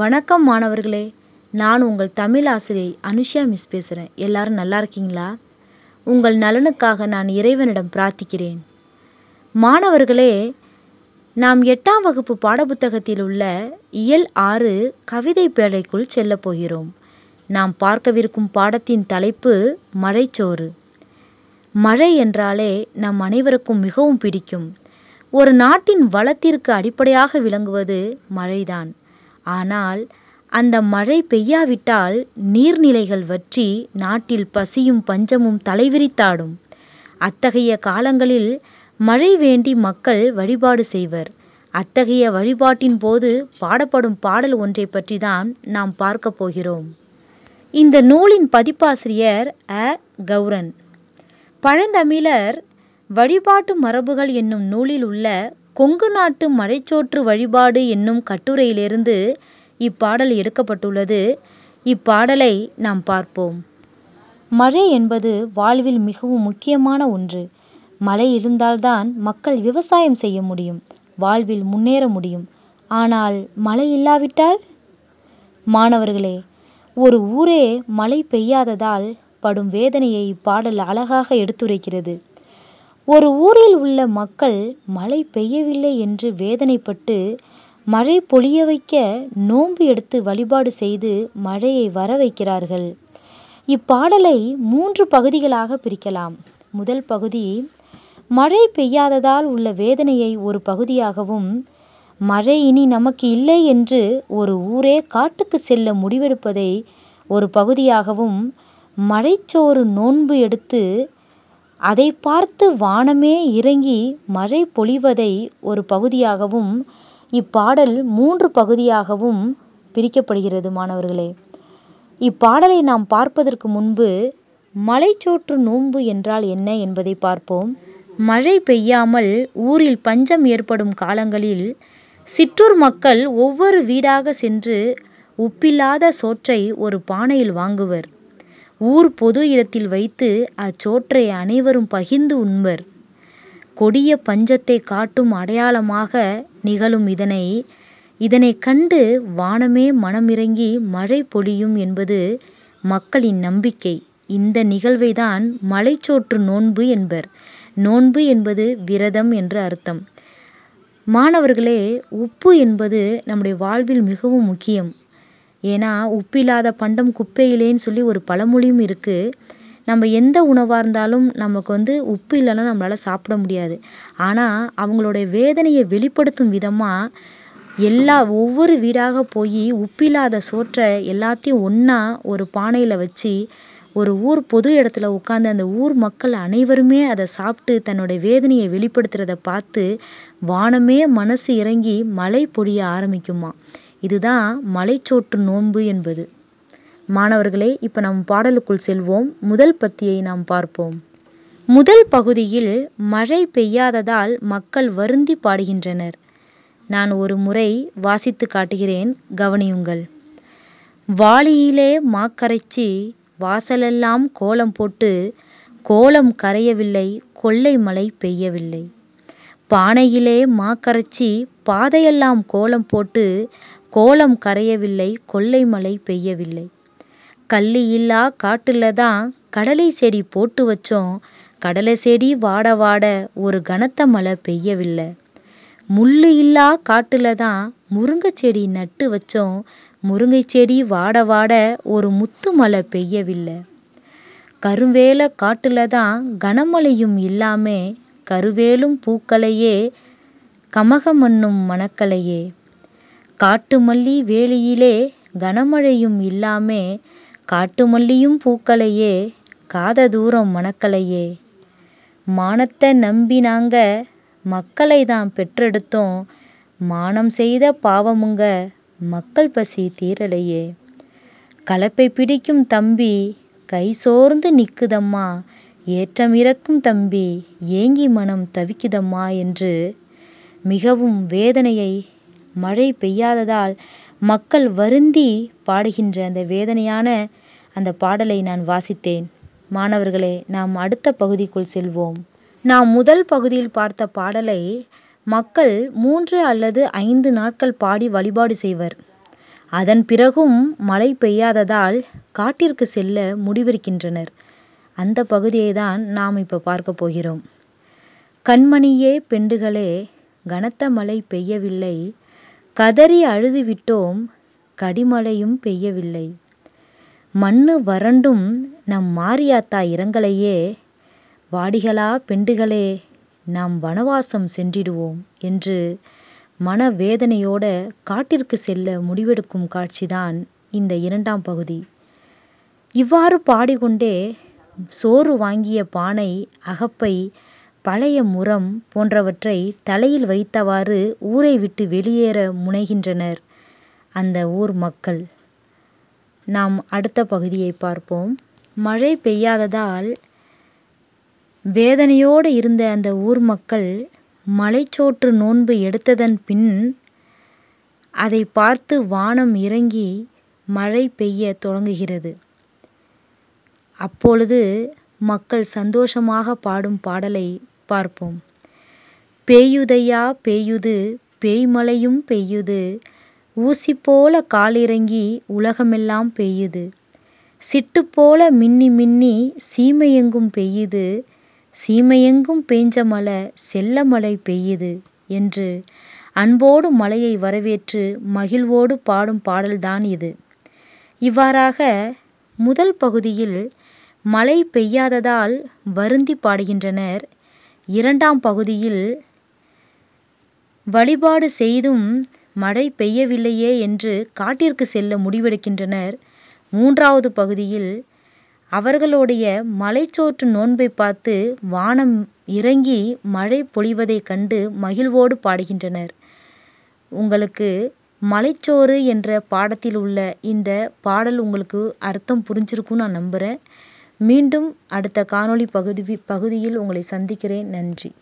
வணக்கம் மாணவர்களே நான் உங்கள் தமிழ் ஆசிரியை அனுஷியா மிஸ் பேசுகிறேன் எல்லாரும் நல்லா இருக்கீங்களா உங்கள் நலனுக்காக நான் இறைவனிடம் பிரார்த்திக்கிறேன் மாணவர்களே நாம் எட்டாம் வகுப்பு பாடப்புத்தகத்தில் உள்ள இயல் ஆறு கவிதை பேழைக்குள் செல்லப் போகிறோம் நாம் பார்க்கவிருக்கும் பாடத்தின் தலைப்பு மழைச்சோறு மழை என்றாலே நம் அனைவருக்கும் மிகவும் பிடிக்கும் ஒரு நாட்டின் வளத்திற்கு அடிப்படையாக விளங்குவது மழைதான் ஆனால் அந்த மழை பெய்யாவிட்டால் நீர்நிலைகள் வற்றி நாட்டில் பசியும் பஞ்சமும் தலைவிரித்தாடும் அத்தகைய காலங்களில் மழை வேண்டி மக்கள் வழிபாடு செய்வர் அத்தகைய வழிபாட்டின் போது பாடப்படும் பாடல் ஒன்றை பற்றி தான் நாம் பார்க்க போகிறோம் இந்த நூலின் பதிப்பாசிரியர் அ கௌரன் பழந்தமிழர் வழிபாட்டு மரபுகள் என்னும் நூலில் உள்ள கொங்கு நாட்டு மலைச்சோற்று வழிபாடு என்னும் கட்டுரையிலிருந்து இப்பாடல் எடுக்கப்பட்டுள்ளது இப்பாடலை நாம் பார்ப்போம் மழை என்பது வாழ்வில் மிகவும் முக்கியமான ஒன்று மழை இருந்தால்தான் மக்கள் விவசாயம் செய்ய முடியும் வாழ்வில் முன்னேற முடியும் ஆனால் மழை இல்லாவிட்டால் மாணவர்களே ஒரு ஊரே மழை பெய்யாததால் படும் வேதனையை இப்பாடல் அழகாக எடுத்துரைக்கிறது ஒரு ஊரில் உள்ள மக்கள் மழை பெய்யவில்லை என்று வேதனைப்பட்டு மழை பொழிய வைக்க நோன்பு எடுத்து வழிபாடு செய்து மழையை வர வைக்கிறார்கள் இப்பாடலை மூன்று பகுதிகளாக பிரிக்கலாம் முதல் பகுதி மழை பெய்யாததால் உள்ள வேதனையை ஒரு பகுதியாகவும் மழை இனி நமக்கு இல்லை என்று ஒரு ஊரே காட்டுக்கு செல்ல முடிவெடுப்பதை ஒரு பகுதியாகவும் மழைச்சோறு நோன்பு எடுத்து அதை பார்த்து வானமே இறங்கி மழை பொழிவதை ஒரு பகுதியாகவும் இப்பாடல் மூன்று பகுதியாகவும் பிரிக்கப்படுகிறது மாணவர்களே இப்பாடலை நாம் பார்ப்பதற்கு முன்பு மலைச்சோற்று நோன்பு என்றால் என்ன என்பதை பார்ப்போம் மழை பெய்யாமல் ஊரில் பஞ்சம் ஏற்படும் காலங்களில் சிற்றூர் மக்கள் ஒவ்வொரு வீடாக சென்று உப்பில்லாத சோற்றை ஒரு பானையில் வாங்குவர் ஊர் பொது இடத்தில் வைத்து அச்சோற்றை அனைவரும் பகிர்ந்து உண்பர் கொடிய பஞ்சத்தை காட்டும் அடையாளமாக நிகழும் இதனை இதனை கண்டு வானமே மனமிறங்கி மழை பொழியும் என்பது மக்களின் நம்பிக்கை இந்த நிகழ்வை தான் மலைச்சோற்று நோன்பு என்பர் நோன்பு என்பது விரதம் என்று அர்த்தம் மாணவர்களே உப்பு என்பது நம்முடைய வாழ்வில் மிகவும் முக்கியம் ஏன்னா உப்பு இல்லாத பண்டம் குப்பையிலேன்னு சொல்லி ஒரு பழமொழியும் இருக்குது நம்ம எந்த உணவாக இருந்தாலும் நமக்கு வந்து உப்பு இல்லைன்னா நம்மளால் சாப்பிட முடியாது ஆனால் அவங்களுடைய வேதனையை வெளிப்படுத்தும் விதமாக எல்லா ஒவ்வொரு வீடாக போய் உப்பில்லாத சோற்றை எல்லாத்தையும் ஒன்றா ஒரு பானையில் வச்சு ஒரு ஊர் பொது இடத்துல உட்காந்து அந்த ஊர் மக்கள் அனைவருமே அதை சாப்பிட்டு தன்னுடைய வேதனையை வெளிப்படுத்துறதை பார்த்து வானமே மனசு இறங்கி மழை பொழிய ஆரம்பிக்குமா இதுதான் மலைச்சோற்று நோன்பு என்பது மாணவர்களே இப்ப நம் பாடலுக்குள் செல்வோம் முதல் பத்தியை நாம் பார்ப்போம் முதல் பகுதியில் மழை பெய்யாததால் மக்கள் வருந்தி பாடுகின்றனர் நான் ஒரு முறை வாசித்து காட்டுகிறேன் கவனியுங்கள் வாளியிலே மாக்கரைச்சி வாசலெல்லாம் கோலம் போட்டு கோலம் கரையவில்லை கொள்ளை மழை பெய்யவில்லை பானையிலே மாக்கரைச்சி பாதையெல்லாம் கோலம் போட்டு கோலம் கரையவில்லை கொள்ளை மழை பெய்யவில்லை கள்ளி இல்லா காட்டுல தான் கடலை செடி போட்டு வச்சோம் கடலை செடி வாட வாட ஒரு கனத்த மழை பெய்யவில்லை முள்ளு இல்லா காட்டுல தான் முருங்கை செடி நட்டு வச்சோம் முருங்கை செடி வாட வாட ஒரு முத்து மழை பெய்யவில்லை கருவேல காட்டுல தான் கனமழையும் இல்லாமே கருவேலும் பூக்களையே கமகமண்ணும் மணக்கலையே காட்டுமல்லி வேலியிலே கனமழையும் இல்லாமே காட்டுமல்லியும் காத தூரம் மணக்கலையே மானத்தை நம்பி நாங்க தான் பெற்றெடுத்தோம் மானம் செய்த பாவமுங்க மக்கள் பசி தீரலையே கலப்பை பிடிக்கும் தம்பி கை சோர்ந்து நிக்குதம்மா ஏற்றம் இறக்கும் தம்பி ஏங்கி மனம் தவிக்குதம்மா என்று மிகவும் வேதனையை மழை பெய்யாததால் மக்கள் வருந்தி பாடுகின்ற அந்த வேதனையான அந்த பாடலை நான் வாசித்தேன் மாணவர்களே நாம் அடுத்த பகுதிக்குள் செல்வோம் நாம் முதல் பகுதியில் பார்த்த பாடலை மக்கள் மூன்று அல்லது ஐந்து நாட்கள் பாடி வழிபாடு செய்வர் அதன் பிறகும் மழை பெய்யாததால் காட்டிற்கு செல்ல முடிவெடுக்கின்றனர் அந்த பகுதியை தான் நாம் இப்போ பார்க்க போகிறோம் கண்மணியே பெண்டுகளே கனத்த மழை பெய்யவில்லை கதறி அழுது விட்டோம் கடிமழையும் பெய்யவில்லை மண்ணு வறண்டும் நம் மாரியாத்தா இரங்கலையே வாடிகளா பெண்டுகளே நாம் வனவாசம் சென்றிடுவோம் என்று மனவேதனையோட காட்டிற்கு செல்ல முடிவெடுக்கும் காட்சிதான் இந்த இரண்டாம் பகுதி இவ்வாறு பாடிக்கொண்டே சோறு வாங்கிய பானை அகப்பை பழைய முரம் போன்றவற்றை தலையில் வைத்தவாறு ஊரை விட்டு வெளியேற முனைகின்றனர் அந்த ஊர் மக்கள் நாம் அடுத்த பகுதியை பார்ப்போம் மழை பெய்யாததால் வேதனையோடு இருந்த அந்த ஊர் மக்கள் மலைச்சோற்று நோன்பு எடுத்ததன் பின் அதை பார்த்து வானம் இறங்கி மழை பெய்ய தொடங்குகிறது அப்பொழுது மக்கள் சந்தோஷமாக பாடும் பாடலை பார்ப்போம் பேயுதையா பேயுது பேய்மலையும் பெய்யுது ஊசி போல காலிறங்கி உலகமெல்லாம் பெய்யுது சிட்டு போல மின்னி மின்னி சீமையெங்கும் பெய்யுது சீமையெங்கும் பெஞ்ச மழை செல்ல மழை பெய்யுது என்று அன்போடு மலையை வரவேற்று மகிழ்வோடு பாடும் பாடல்தான் இது இவ்வாறாக முதல் பகுதியில் மழை பெய்யாததால் வருந்தி பாடுகின்றனர் இரண்டாம் பகுதியில் வழிபாடு செய்தும் மழை பெய்யவில்லையே என்று காட்டிற்கு செல்ல முடிவெடுக்கின்றனர் மூன்றாவது பகுதியில் அவர்களுடைய மலைச்சோற்று நோன்பை பார்த்து வானம் இறங்கி மழை பொழிவதைக் கண்டு மகிழ்வோடு பாடுகின்றனர் உங்களுக்கு மலைச்சோறு என்ற பாடத்தில் உள்ள இந்த பாடல் உங்களுக்கு அர்த்தம் புரிஞ்சிருக்கும்னு நான் நம்புகிறேன் மீண்டும் அடுத்த காணொளி பகுதி பகுதியில் உங்களை சந்திக்கிறேன் நன்றி